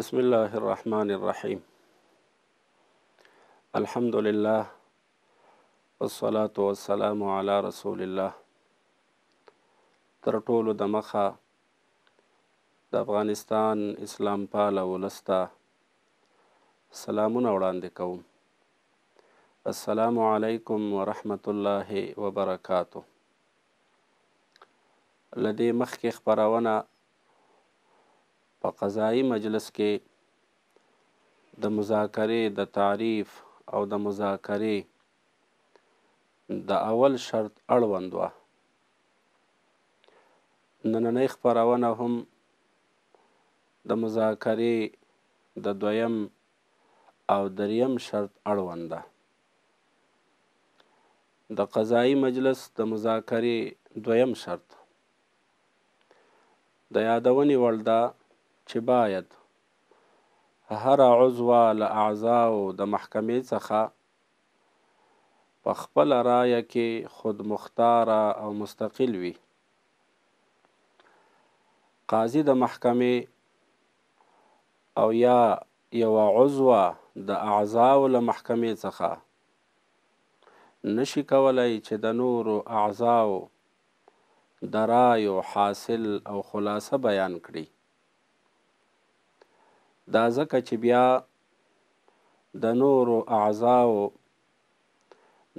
بسم الله الرحمن الرحيم الحمد لله والصلاة والسلام على رسول الله تر ټولو د مخه د افغانستان اسلام پاله ولستا سلامونه وړاندې کوم السلام علیکم ورحمت الله وبرکاته لدې مخکې خبرونه په قضایي مجلس کې د مذاکرې د تعریف او د مذاکرې د اول شرط اړوند وه نننۍ خپرونه هم د مذاکرې د دویم او دریم شرط اړوند ده د قضایي مجلس د مذاکرې دویم شرط د یادونې وړ ده چې باید هر عضو له اعضاو د محکمې څخه په خپل رایه کې خود مختاره او مستقل وي قاضي د محکمې او یا یو عضو د اعضاو له محکمې څخه نشي کولای چې د نورو اعضاو د رایو حاصل او خلاصه بیان کړي دا ځکه چې بیا د نورو اعضاو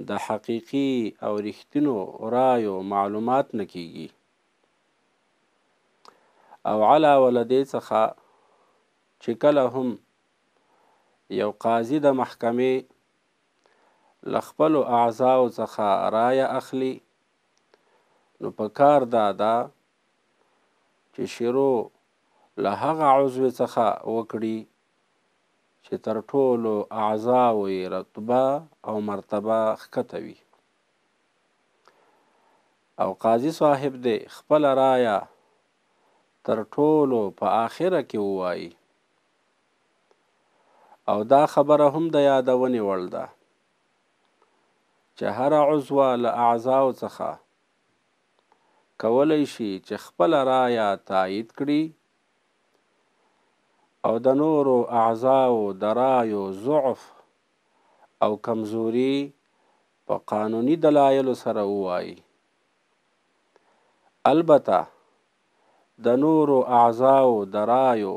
د حقیقي او رښتینو رایو معلومات نه کیږي او علاوه له دې څخه چې کله هم یو قاضي د محکمې له خپلو اعضاو څخه رایه اخلي نو په کار دا ده چې شروع له هغه عضو څخه وکړي چې تر ټولو اعضاو یې رتبه او مرتبه ښکته وي او قاضي صاحب دې خپله رایه تر ټولو په آخره کې ووایي او دا خبره هم د یادونې وړ ده چې هره عضوه له اعضاو څخه کولی شي چې خپله رایه تایید کړي او د نورو اعضاو درایو ضعف او کمزوري په قانوني دلایلو سره ووایي البته د نورو اعضاو درایو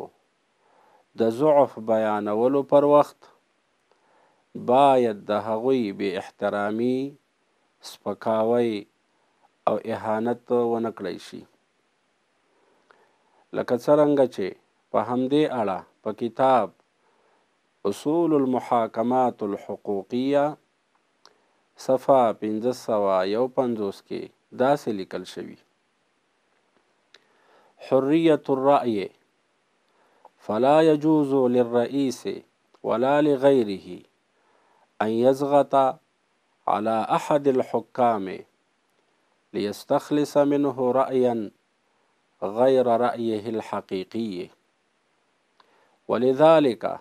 د ضعف بیانولو پر وخت باید د هغوی به احترامي سپکاوی او اهانت ونکړی شي لکه څرنګه چې په همدې اړه په کتاب اصول المحاکمات الحقوقیه صفه پنځوس کې داسې لیکل شوي حرية الرأي فلا يجوز للرئيس ولا لغيره أن يزغط على أحد الحكام ليستخلص منه رأيا غير رأيه الحقيقي ولذلك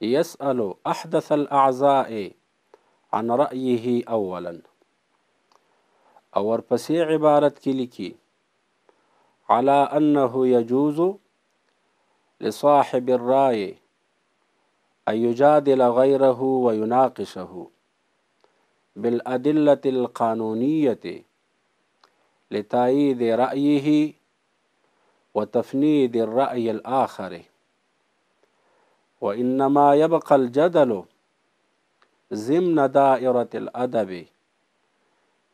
يسأل أحدث الأعزاء عن رأيه أولا أور بسي عبارة كيلكي على أنه يجوز لصاحب الرأي أن يجادل غيره ويناقشه بالأدلة القانونية لتأييد رأيه وتفنيد الرأي الآخر وإنما يبقى الجدل ضمن دائرة الأدب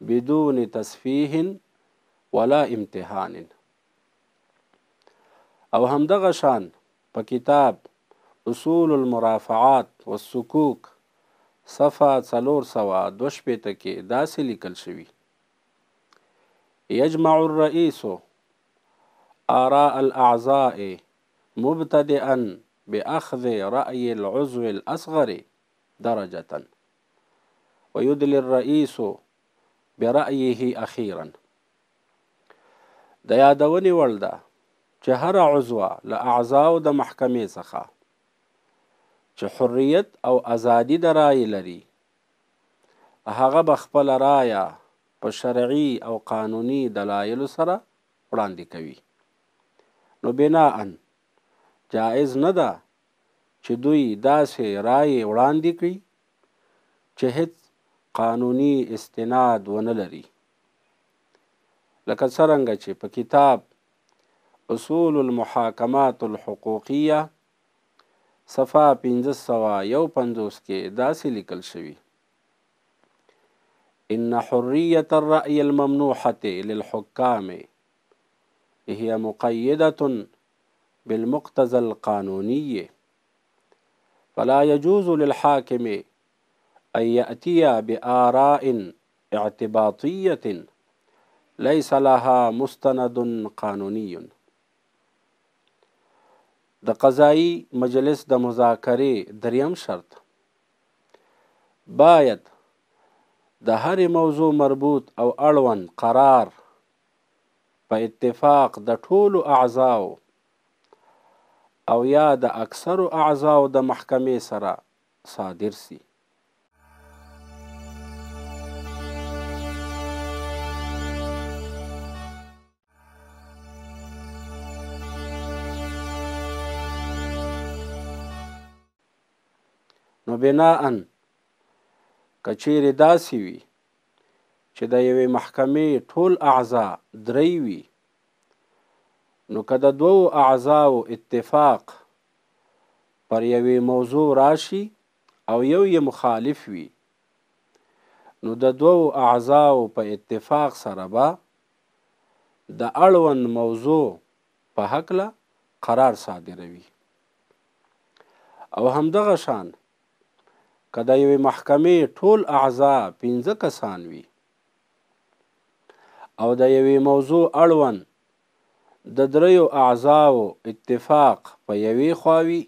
بدون تسفيه ولا امتحان او هم دغشان بكتاب اصول المرافعات والسكوك صفا څلور سوا دوش بيتكي کې داسې لیکل شوي آراء الأعضاء مبتدئا بأخذ رأي العضو الأصغر درجة ويدلي الرئيس برأيه أخيرا دا يادوني والدا جهر چې هره دا له سخا د او ازادي دا رأي لري هغه به خپله بشرعي او قانوني دلائل سره وراندي كوي نو بناءً جایز نه ده چې دوی داسې رایې وړاندې کړي چې هیڅ قانوني استناد ونه لري لکه څرنګه چې په کتاب اصول المحاکمات الحقوقیه صفه 1551 کې داسې لیکل شوی ان حريه الراي الممنوحه للحكام هي مقيده بالمقتزى القانوني فلا يجوز للحاكم أن يأتي بآراء اعتباطية ليس لها مستند قانوني د قضایی مجلس د مذاکرې دریم شرط باید د هر موضوع مربوط او اړوند قرار په اتفاق د ټولو اعضاو او یا د اکثرو اعضاو د محکمې سره صادر سي نو بناءن کچیر داسي وي چې د یوې محکمې ټول اعضا درې وي نو که د دوو اعضاو اتفاق پر یوې موضوع راشي او یو یې مخالف وي نو د دوو اعضاو په اتفاق سره به د اړوند موضوع په هکله قرار صادروي او همدغه شان که د یوې محکمې ټول اعضا پنځه کسان وي او د یوې موضوع اړوند د دریو اعضاو اتفاق په یوې خواوي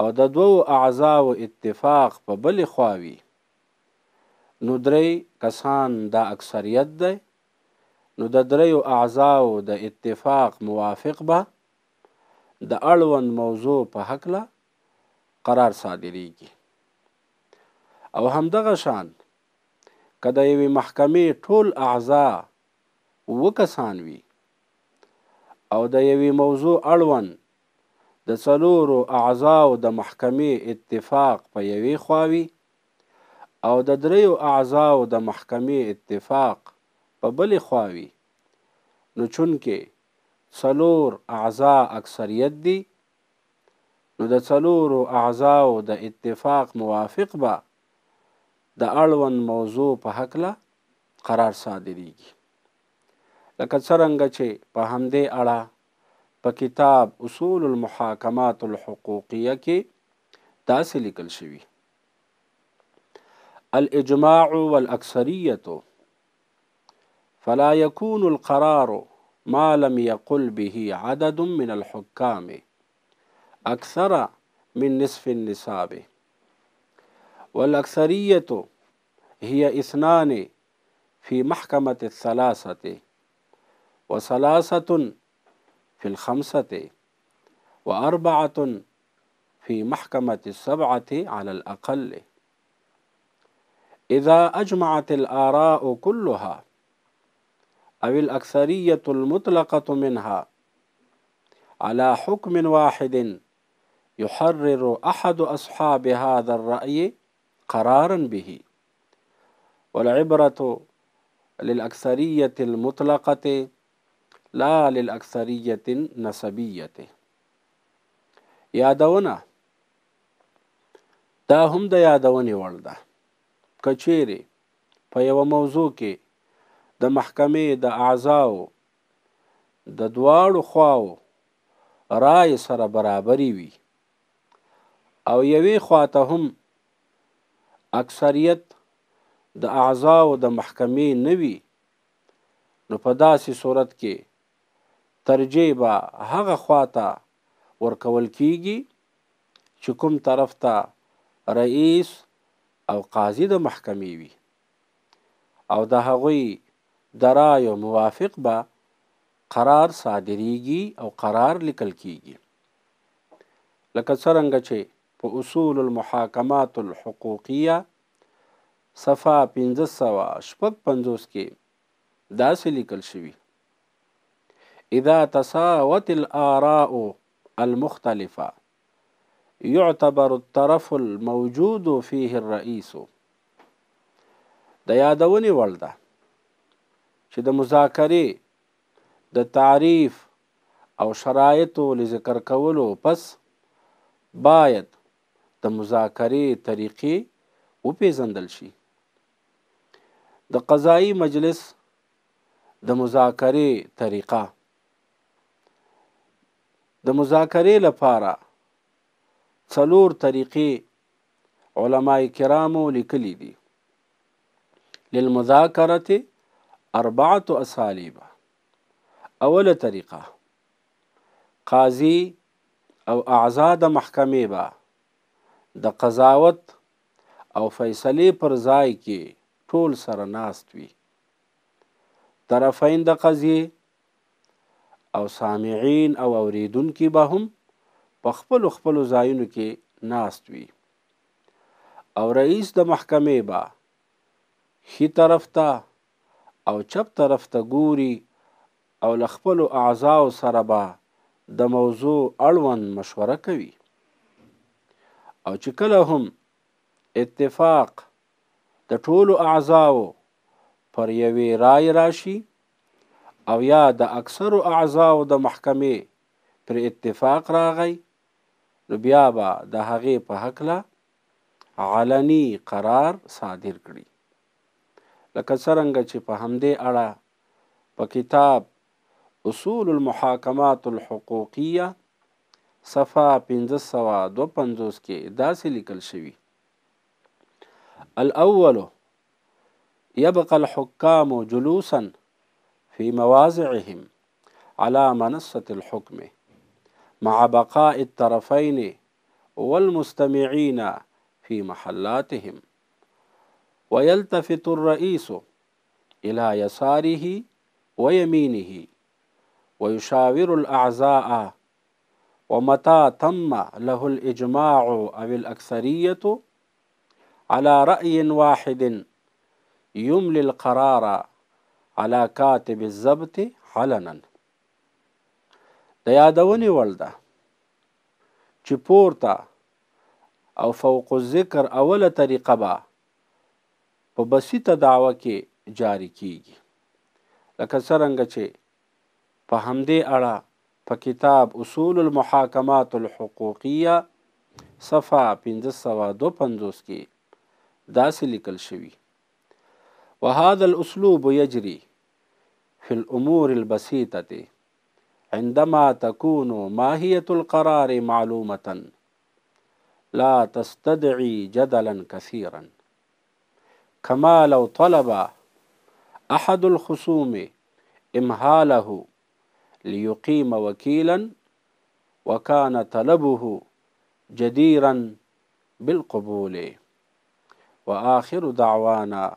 او د دوو اعضاو اتفاق په بلې خواوي نو درې کسان دا اکثریت دی نو د دریو اعضاو د اتفاق موافق به د اړوند موضوع په حکله قرار صادریږي او همدغه شان که د یوې محکمې ټول اعضا وکسان وي او د یوې موضوع اړوند د څلورو اعضاو د محکمې اتفاق په یوې خواوي او د دریو اعضاو د محکمې اتفاق په بلې خواوي نو چونکې څلور اعضا اکثریت دي نو د څلورو اعضاو د اتفاق موافق به د اړوند موضوع په هکله قرار صادریږي لکه څرنګه چې په همدې اړه په کتاب اصول المحاکمات الحقوقیه کې داسې لیکل شوي الإجماع والأكثرية فلا يكون القرار ما لم يقل به عدد من الحكام أكثر من نصف النصاب والأكثرية هي اثنان في محكمة الثلاثة وثلاثة في الخمسة وأربعة في محكمة السبعة على الأقل إذا أجمعت الآراء كلها أو الأكثرية المطلقة منها على حكم واحد يحرر أحد أصحاب هذا الرأي قرارا به والعبرة للأكثرية المطلقة لا للاکثریت نسبیت یادونه دا هم د یادونې وړ ده کچېرې په یو موضوع کې د محکمې د اعضاو د دواړو خواو رای سره برابرې وي او یوې خواته هم اکثریت د اعضاو د محکمې نه وي نو په داسې صورت کې ترجیح به هغه خواته ورکول کیږي چې کوم طرف ته رئیس او قاضي د محکمې وي او د هغوی درایو موافق به قرار صادریږي او قرار لیکل کیږي لکه څرنګه چې په اصول المحاکمات الحقوقیه صفه 1555 کې داسې لیکل شوی إذا تساوت الآراء المختلفة يعتبر الطرف الموجود فيه الرئيس دا یادونې وړ ده چې د تعريف او شرایطو لذكر كولو بس باید د مذاکرې طریقې وبيزندلشي شي د قضائي مجلس د مذاكري طریقه د مذاکرې لپاره څلور طریقې علماء کرامو لیکلي دي للمذاکره اربعه اساليب اوله طریقه قاضي او اعضاء د محکمې به د قضاوت او فیصلې پر ځای کې ټول سره ناست وي طرفین د قضیه او سامعین او اوریدونکي به هم په خپل خپل ځایونو کې ناست وي او رئیس د محکمې به خي طرف ته او چپ طرف ته ګوري او له خپلو اعضاو سره به د موضوع اړوند مشوره کوي او چې کله هم اتفاق د ټولو اعضاو پر یوې رای راشي او یا د اکثرو اعضاو د محکمې پر اتفاق راغی نو بیا به د هغې په هکله علني قرار صادر کړي لکه څرنګه چې په همدې اړه په کتاب اصول المحاکمات الحقوقیه صفه 1552 کې داسې لیکل شوی الاول يبقى الحكام جلوسا في مواضعهم على منصة الحكم مع بقاء الطرفين والمستمعين في محلاتهم ويلتفت الرئيس إلى يساره ويمينه ويشاور الأعزاء ومتى تم له الإجماع أو الأكثرية على رأي واحد يملي القرار علا کاتب الضبط علنا د یادونې وړ ده چې پورته او فوق الذکر اوله طریقه به په بسیطه دعوه کې جاری کیږي لکه څرنګه چې په همدې اړه په کتاب اصول المحاکمات الحقوقیه صفحه 1552 کې داسې لیکل شوی وهذا الأسلوب يجري في الأمور البسيطة عندما تكون ماهية القرار معلومة لا تستدعي جدلا كثيرا كما لو طلب أحد الخصوم إمهاله ليقيم وكيلا وكان طلبه جديرا بالقبول واخر دعوانا